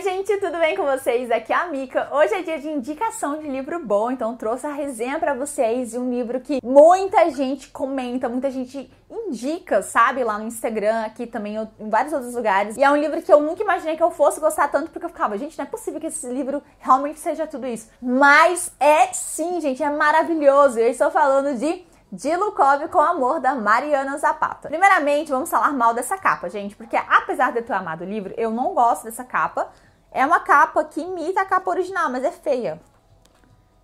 Oi, gente, tudo bem com vocês? Aqui é a Mica. Hoje é dia de indicação de livro bom, então trouxe a resenha para vocês de um livro que muita gente comenta, muita gente indica, sabe? Lá no Instagram, aqui também, em vários outros lugares. E é um livro que eu nunca imaginei que eu fosse gostar tanto, porque eu ficava, gente, não é possível que esse livro realmente seja tudo isso. Mas é sim, gente, é maravilhoso. Eu estou falando de de Lukov com Amor, da Mariana Zapata. Primeiramente, vamos falar mal dessa capa, gente, porque apesar de eu ter amado o livro, eu não gosto dessa capa. É uma capa que imita a capa original, mas é feia.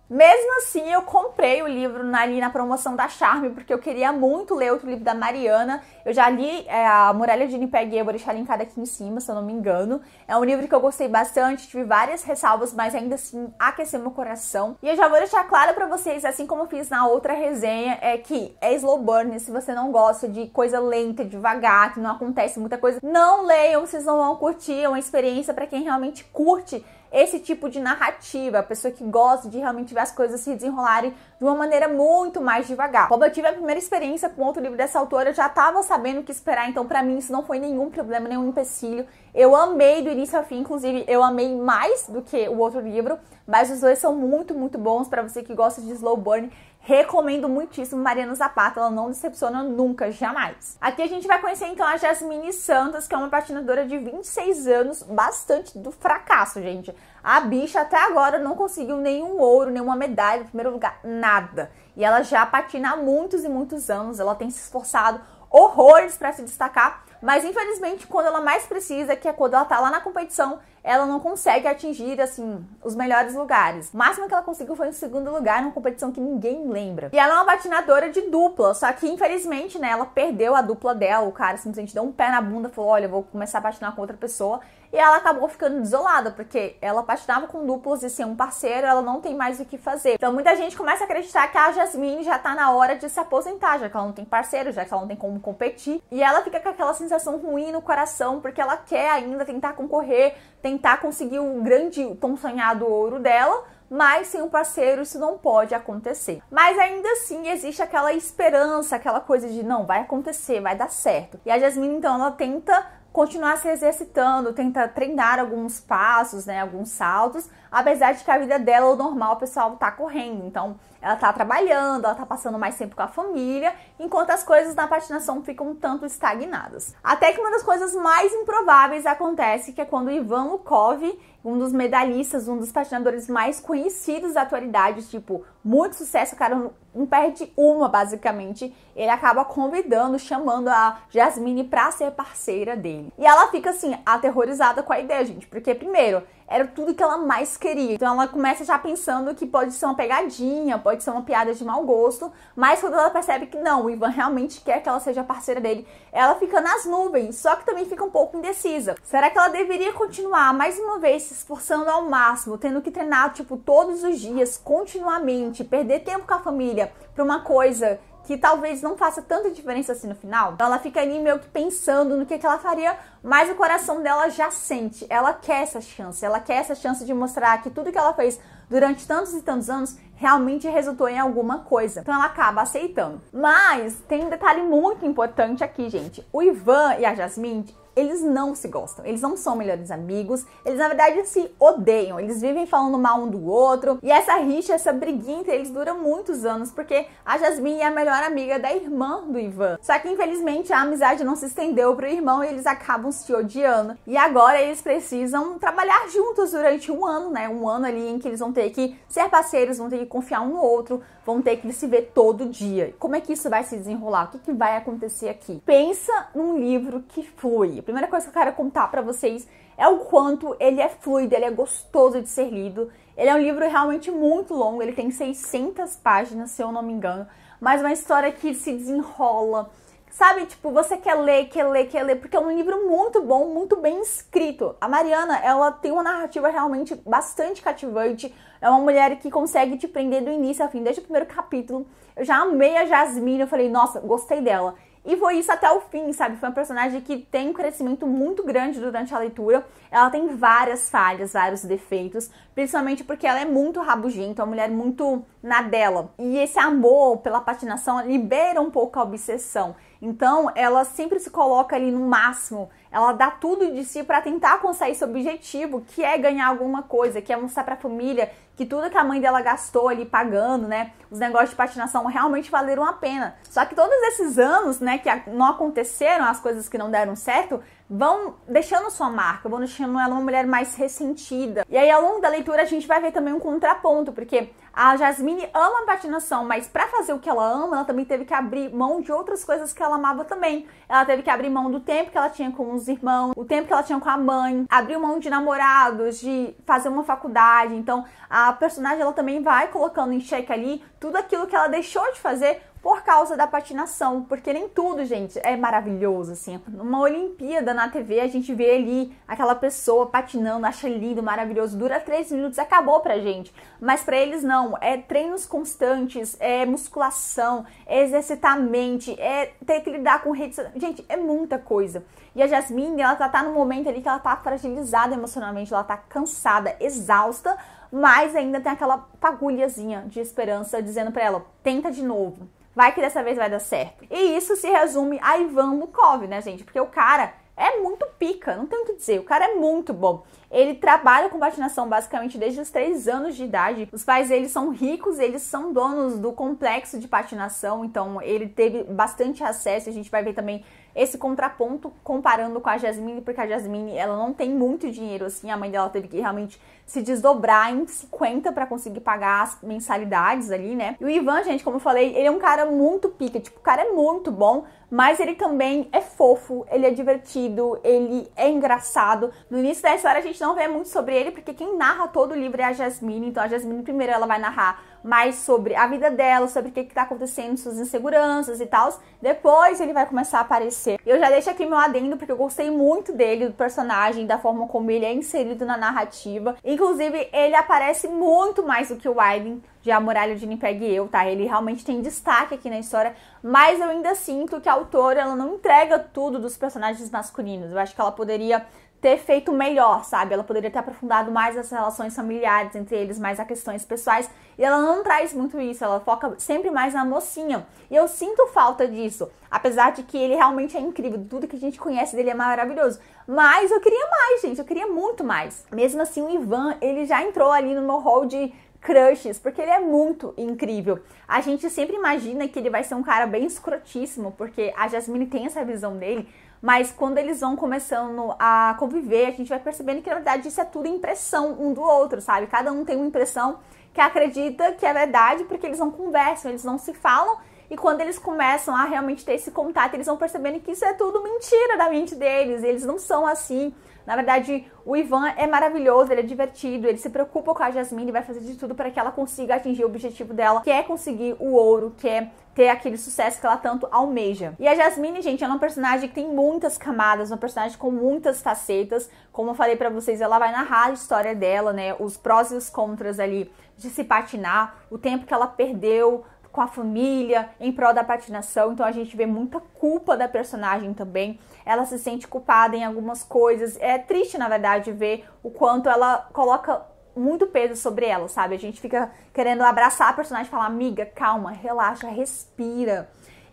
Mesmo assim, eu comprei o livro ali na promoção da Charme, porque eu queria muito ler outro livro da Mariana. Eu já li é, A Muralha de Nipegue, eu vou deixar linkado aqui em cima, se eu não me engano. É um livro que eu gostei bastante, tive várias ressalvas, mas ainda assim aqueceu meu coração. E eu já vou deixar claro para vocês, assim como eu fiz na outra resenha, é que é slow burn, se você não gosta de coisa lenta, devagar, que não acontece muita coisa, não leiam, vocês não vão curtir, é uma experiência para quem realmente curte esse tipo de narrativa, a pessoa que gosta de realmente ver as coisas se desenrolarem de uma maneira muito mais devagar. Como eu tive a primeira experiência com outro livro dessa autora, eu já estava sabendo o que esperar, então para mim isso não foi nenhum problema, nenhum empecilho. Eu amei do início ao fim, inclusive eu amei mais do que o outro livro, mas os dois são muito, muito bons para você que gosta de slow burn. Recomendo muitíssimo Mariana Zapata, ela não decepciona nunca, jamais. Aqui a gente vai conhecer então a Jasmine Santos, que é uma patinadora de 26 anos, bastante do fracasso, gente. A bicha até agora não conseguiu nenhum ouro, nenhuma medalha, em primeiro lugar, nada nada. E ela já patina há muitos e muitos anos, ela tem se esforçado horrores para se destacar, mas infelizmente quando ela mais precisa, é que é quando ela tá lá na competição, ela não consegue atingir, assim, os melhores lugares. O máximo que ela conseguiu foi um segundo lugar numa competição que ninguém lembra. E ela é uma patinadora de dupla, só que infelizmente, né, ela perdeu a dupla dela. O cara simplesmente deu um pé na bunda, falou: Olha, eu vou começar a patinar com outra pessoa. E ela acabou ficando desolada, porque ela patinava com duplos e sem um parceiro, ela não tem mais o que fazer. Então muita gente começa a acreditar que a Jasmine já tá na hora de se aposentar, já que ela não tem parceiro, já que ela não tem como competir. E ela fica com aquela sensação ruim no coração, porque ela quer ainda tentar concorrer, tentar tentar conseguir o grande, tão sonhado ouro dela, mas sem um parceiro isso não pode acontecer. Mas ainda assim existe aquela esperança, aquela coisa de não, vai acontecer, vai dar certo. E a Jasmine então ela tenta continuar se exercitando, tenta treinar alguns passos, né, alguns saltos, apesar de que a vida dela, o normal, o pessoal tá correndo. Então, ela tá trabalhando, ela tá passando mais tempo com a família, enquanto as coisas na patinação ficam um tanto estagnadas. Até que uma das coisas mais improváveis acontece, que é quando Ivan Lukov um dos medalhistas, um dos patinadores mais conhecidos da atualidade, tipo, muito sucesso, o cara não perde uma, basicamente. Ele acaba convidando, chamando a Jasmine pra ser parceira dele. E ela fica, assim, aterrorizada com a ideia, gente, porque, primeiro, era tudo que ela mais queria. Então ela começa já pensando que pode ser uma pegadinha, pode ser uma piada de mau gosto, mas quando ela percebe que não, o Ivan realmente quer que ela seja parceira dele, ela fica nas nuvens, só que também fica um pouco indecisa. Será que ela deveria continuar mais uma vez esforçando ao máximo, tendo que treinar tipo todos os dias, continuamente, perder tempo com a família para uma coisa que talvez não faça tanta diferença assim no final. Então ela fica ali meio que pensando no que, que ela faria, mas o coração dela já sente, ela quer essa chance, ela quer essa chance de mostrar que tudo que ela fez durante tantos e tantos anos realmente resultou em alguma coisa. Então ela acaba aceitando. Mas tem um detalhe muito importante aqui, gente. O Ivan e a Jasmine eles não se gostam, eles não são melhores amigos, eles na verdade se odeiam, eles vivem falando mal um do outro. E essa rixa, essa briguinha eles dura muitos anos, porque a Jasmine é a melhor amiga da irmã do Ivan. Só que infelizmente a amizade não se estendeu pro irmão e eles acabam se odiando. E agora eles precisam trabalhar juntos durante um ano, né? Um ano ali em que eles vão ter que ser parceiros, vão ter que confiar um no outro, vão ter que se ver todo dia. Como é que isso vai se desenrolar? O que, que vai acontecer aqui? Pensa num livro que foi, primeira coisa que eu quero contar para vocês é o quanto ele é fluido, ele é gostoso de ser lido. Ele é um livro realmente muito longo, ele tem 600 páginas, se eu não me engano, mas uma história que se desenrola. Sabe, tipo, você quer ler, quer ler, quer ler, porque é um livro muito bom, muito bem escrito. A Mariana, ela tem uma narrativa realmente bastante cativante. É uma mulher que consegue te prender do início ao fim, desde o primeiro capítulo. Eu já amei a Jasmine, eu falei, nossa, gostei dela. E foi isso até o fim, sabe? Foi uma personagem que tem um crescimento muito grande durante a leitura. Ela tem várias falhas, vários defeitos, principalmente porque ela é muito rabugenta, uma mulher muito na dela. E esse amor pela patinação libera um pouco a obsessão. Então, ela sempre se coloca ali no máximo. Ela dá tudo de si para tentar conseguir esse objetivo, que é ganhar alguma coisa, que é mostrar para a família que tudo que a mãe dela gastou ali pagando, né, os negócios de patinação realmente valeram a pena. Só que todos esses anos, né, que não aconteceram, as coisas que não deram certo, vão deixando sua marca, vão deixando ela uma mulher mais ressentida. E aí, ao longo da leitura, a gente vai ver também um contraponto, porque a Jasmine ama a patinação, mas para fazer o que ela ama, ela também teve que abrir mão de outras coisas que ela amava também. Ela teve que abrir mão do tempo que ela tinha com os irmãos, o tempo que ela tinha com a mãe, abriu mão de namorados, de fazer uma faculdade. Então, a a personagem ela também vai colocando em xeque ali tudo aquilo que ela deixou de fazer por causa da patinação, porque nem tudo, gente, é maravilhoso assim. Numa Olimpíada na TV a gente vê ali aquela pessoa patinando, acha lindo, maravilhoso, dura três minutos, acabou pra gente. Mas para eles não, é treinos constantes, é musculação, é exercitar a mente, é ter que lidar com redes, gente, é muita coisa. E a Jasmine, ela tá, tá no momento ali que ela tá fragilizada emocionalmente, ela tá cansada, exausta, mas ainda tem aquela pagulhazinha de esperança dizendo para ela: tenta de novo, vai que dessa vez vai dar certo. E isso se resume a Ivan Lukov, né, gente? Porque o cara é muito pica, não tem o que dizer. O cara é muito bom. Ele trabalha com patinação basicamente desde os 3 anos de idade. Os pais eles são ricos, eles são donos do complexo de patinação, então ele teve bastante acesso. A gente vai ver também esse contraponto comparando com a Jasmine, porque a Jasmine, ela não tem muito dinheiro assim, a mãe dela teve que realmente se desdobrar em 50 para conseguir pagar as mensalidades ali, né? E o Ivan, gente, como eu falei, ele é um cara muito pica, tipo, o cara é muito bom, mas ele também é fofo, ele é divertido, ele é engraçado. No início da história a gente não vê muito sobre ele, porque quem narra todo o livro é a Jasmine, então a Jasmine primeiro ela vai narrar mais sobre a vida dela, sobre o que está acontecendo, suas inseguranças e tal. Depois ele vai começar a aparecer. Eu já deixo aqui meu adendo, porque eu gostei muito dele, do personagem, da forma como ele é inserido na narrativa. Inclusive, ele aparece muito mais do que o Aiden de A Muralha de e Eu, tá? Ele realmente tem destaque aqui na história, mas eu ainda sinto que a autora, ela não entrega tudo dos personagens masculinos. Eu acho que ela poderia ter feito melhor, sabe? Ela poderia ter aprofundado mais as relações familiares entre eles, mais as questões pessoais. E ela não traz muito isso, ela foca sempre mais na mocinha. E eu sinto falta disso. Apesar de que ele realmente é incrível, tudo que a gente conhece dele é maravilhoso. Mas eu queria mais, gente, eu queria muito mais. Mesmo assim, o Ivan, ele já entrou ali no meu hall de crushes, porque ele é muito incrível. A gente sempre imagina que ele vai ser um cara bem escrotíssimo, porque a Jasmine tem essa visão dele mas quando eles vão começando a conviver, a gente vai percebendo que na verdade isso é tudo impressão um do outro, sabe? Cada um tem uma impressão que acredita que é verdade porque eles não conversam, eles não se falam e quando eles começam a realmente ter esse contato, eles vão percebendo que isso é tudo mentira da mente deles, eles não são assim. Na verdade, o Ivan é maravilhoso, ele é divertido, ele se preocupa com a Jasmine e vai fazer de tudo para que ela consiga atingir o objetivo dela, que é conseguir o ouro, que é ter aquele sucesso que ela tanto almeja. E a Jasmine, gente, ela é uma personagem que tem muitas camadas, uma personagem com muitas facetas. Como eu falei para vocês, ela vai narrar a história dela, né? Os prós e os contras ali de se patinar, o tempo que ela perdeu com a família, em prol da patinação. Então a gente vê muita culpa da personagem também. Ela se sente culpada em algumas coisas. É triste, na verdade, ver o quanto ela coloca muito peso sobre ela, sabe? A gente fica querendo abraçar a personagem e falar: "Amiga, calma, relaxa, respira".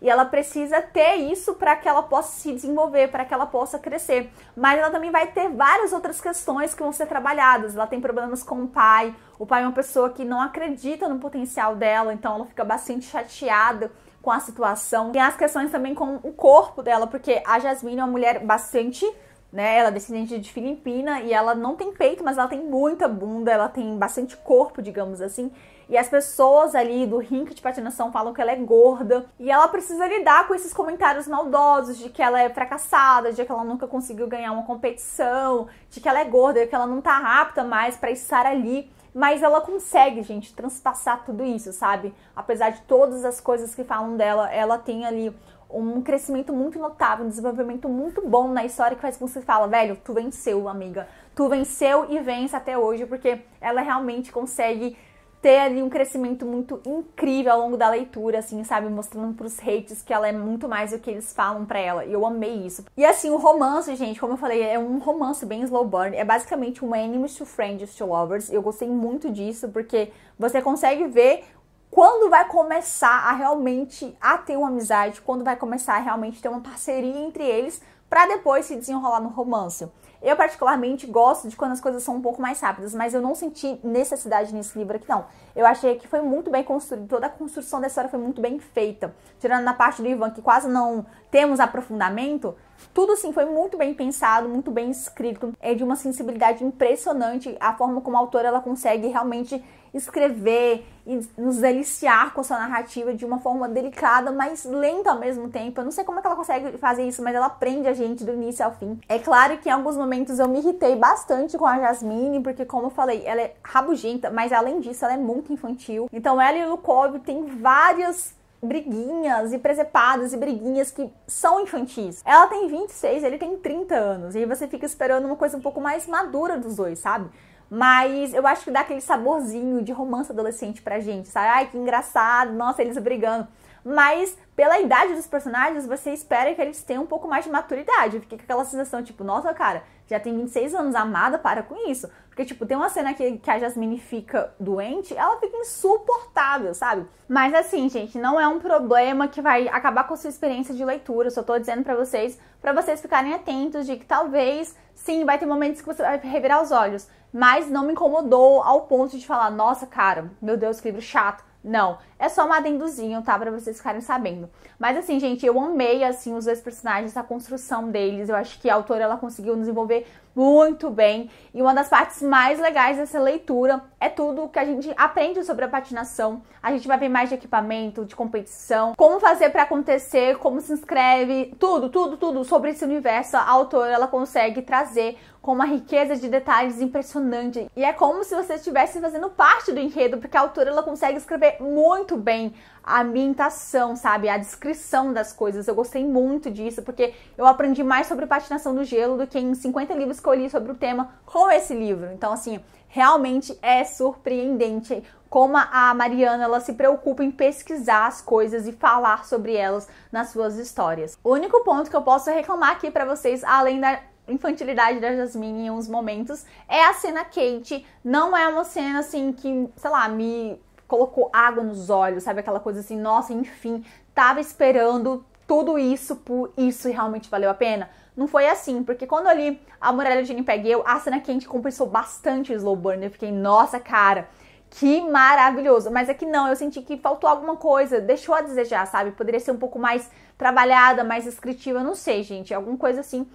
E ela precisa ter isso para que ela possa se desenvolver, para que ela possa crescer. Mas ela também vai ter várias outras questões que vão ser trabalhadas. Ela tem problemas com o pai, o pai é uma pessoa que não acredita no potencial dela, então ela fica bastante chateada com a situação. Tem as questões também com o corpo dela, porque a Jasmine é uma mulher bastante né? Ela é descendente de Filipina e ela não tem peito, mas ela tem muita bunda, ela tem bastante corpo, digamos assim. E as pessoas ali do rink de patinação falam que ela é gorda. E ela precisa lidar com esses comentários maldosos de que ela é fracassada, de que ela nunca conseguiu ganhar uma competição, de que ela é gorda, de que ela não tá apta mais para estar ali. Mas ela consegue, gente, transpassar tudo isso, sabe? Apesar de todas as coisas que falam dela, ela tem ali um crescimento muito notável, um desenvolvimento muito bom na história que faz com que você fala, velho, tu venceu, amiga. Tu venceu e vence até hoje, porque ela realmente consegue ter ali um crescimento muito incrível ao longo da leitura, assim, sabe? Mostrando pros hates que ela é muito mais do que eles falam pra ela. E eu amei isso. E assim, o romance, gente, como eu falei, é um romance bem slow burn. É basicamente um enemies to friends to lovers. Eu gostei muito disso, porque você consegue ver quando vai começar a realmente a ter uma amizade, quando vai começar a realmente ter uma parceria entre eles, para depois se desenrolar no romance. Eu, particularmente, gosto de quando as coisas são um pouco mais rápidas, mas eu não senti necessidade nesse livro aqui, não. Eu achei que foi muito bem construído, toda a construção dessa história foi muito bem feita. Tirando na parte do Ivan, que quase não temos aprofundamento, tudo assim foi muito bem pensado, muito bem escrito. É de uma sensibilidade impressionante a forma como a autora ela consegue realmente escrever e nos deliciar com a sua narrativa de uma forma delicada, mas lenta ao mesmo tempo. Eu não sei como é que ela consegue fazer isso, mas ela prende a gente do início ao fim. É claro que em alguns momentos eu me irritei bastante com a Jasmine, porque como eu falei, ela é rabugenta, mas além disso ela é muito infantil. Então ela e o Lukov têm várias briguinhas e presepadas e briguinhas que são infantis. Ela tem 26, ele tem 30 anos, e aí você fica esperando uma coisa um pouco mais madura dos dois, sabe? Mas eu acho que dá aquele saborzinho de romance adolescente pra gente, sabe? Ai, que engraçado, nossa, eles brigando. Mas pela idade dos personagens, você espera que eles tenham um pouco mais de maturidade. Fica com aquela sensação, tipo, nossa, cara, já tem 26 anos, amada, para com isso. Porque, tipo, tem uma cena que, que a Jasmine fica doente, ela fica insuportável, sabe? Mas assim, gente, não é um problema que vai acabar com a sua experiência de leitura. Eu só tô dizendo para vocês, para vocês ficarem atentos de que talvez, sim, vai ter momentos que você vai revirar os olhos. Mas não me incomodou ao ponto de falar, nossa, cara, meu Deus, que livro chato. Não, é só um adendozinho, tá? Pra vocês ficarem sabendo. Mas assim, gente, eu amei, assim, os dois personagens, a construção deles. Eu acho que a autora, ela conseguiu nos envolver muito bem. E uma das partes mais legais dessa leitura é tudo que a gente aprende sobre a patinação. A gente vai ver mais de equipamento, de competição, como fazer para acontecer, como se inscreve, tudo, tudo, tudo sobre esse universo. A autora, ela consegue trazer com uma riqueza de detalhes impressionante. E é como se você estivesse fazendo parte do enredo, porque a autora, ela consegue escrever muito muito bem a ambientação, sabe? A descrição das coisas. Eu gostei muito disso, porque eu aprendi mais sobre patinação do gelo do que em 50 livros que eu li sobre o tema com esse livro. Então, assim, realmente é surpreendente como a Mariana ela se preocupa em pesquisar as coisas e falar sobre elas nas suas histórias. O único ponto que eu posso reclamar aqui para vocês, além da infantilidade da Jasmine em uns momentos, é a cena Kate. Não é uma cena assim que, sei lá, me colocou água nos olhos, sabe? Aquela coisa assim, nossa, enfim, tava esperando tudo isso por isso e realmente valeu a pena? Não foi assim, porque quando ali a muralha de Nimpeg a cena quente compensou bastante o slow burn. Eu fiquei, nossa, cara, que maravilhoso. Mas é que não, eu senti que faltou alguma coisa, deixou a desejar, sabe? Poderia ser um pouco mais trabalhada, mais descritiva, não sei, gente. Alguma coisa assim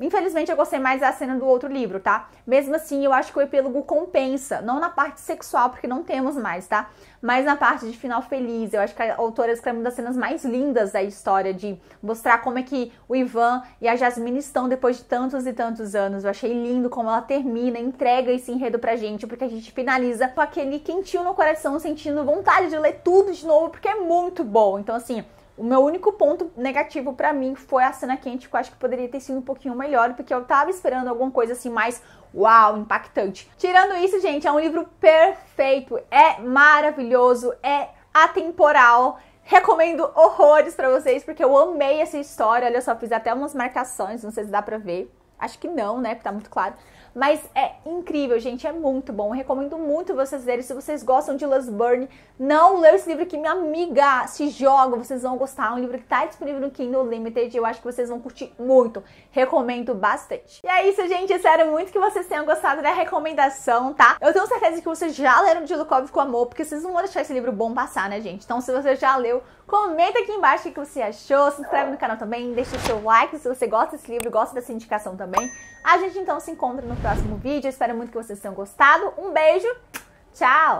Infelizmente, eu gostei mais da cena do outro livro, tá? Mesmo assim, eu acho que o epílogo compensa. Não na parte sexual, porque não temos mais, tá? Mas na parte de final feliz. Eu acho que a autora escreveu uma das cenas mais lindas da história, de mostrar como é que o Ivan e a Jasmine estão depois de tantos e tantos anos. Eu achei lindo como ela termina, entrega esse enredo pra gente, porque a gente finaliza com aquele quentinho no coração, sentindo vontade de ler tudo de novo, porque é muito bom. Então, assim. O meu único ponto negativo para mim foi a cena quente, que eu acho que poderia ter sido um pouquinho melhor, porque eu tava esperando alguma coisa assim mais uau, impactante. Tirando isso, gente, é um livro perfeito, é maravilhoso, é atemporal. Recomendo horrores para vocês, porque eu amei essa história. Olha só, fiz até umas marcações, não sei se dá pra ver. Acho que não, né? Porque tá muito claro. Mas é incrível, gente, é muito bom. Eu recomendo muito vocês lerem. Se vocês gostam de Les Burn, não leu esse livro que minha amiga se joga, vocês vão gostar. É um livro que está disponível no Kindle Limited. Eu acho que vocês vão curtir muito. Recomendo bastante. E é isso, gente. Espero muito que vocês tenham gostado da recomendação, tá? Eu tenho certeza que vocês já leram de Lukov com Amor, porque vocês não vão deixar esse livro bom passar, né, gente? Então, se você já leu, Comenta aqui embaixo o que você achou, se inscreve no canal também, deixa o seu like se você gosta desse livro, gosta dessa indicação também. A gente então se encontra no próximo vídeo, espero muito que vocês tenham gostado. Um beijo, tchau!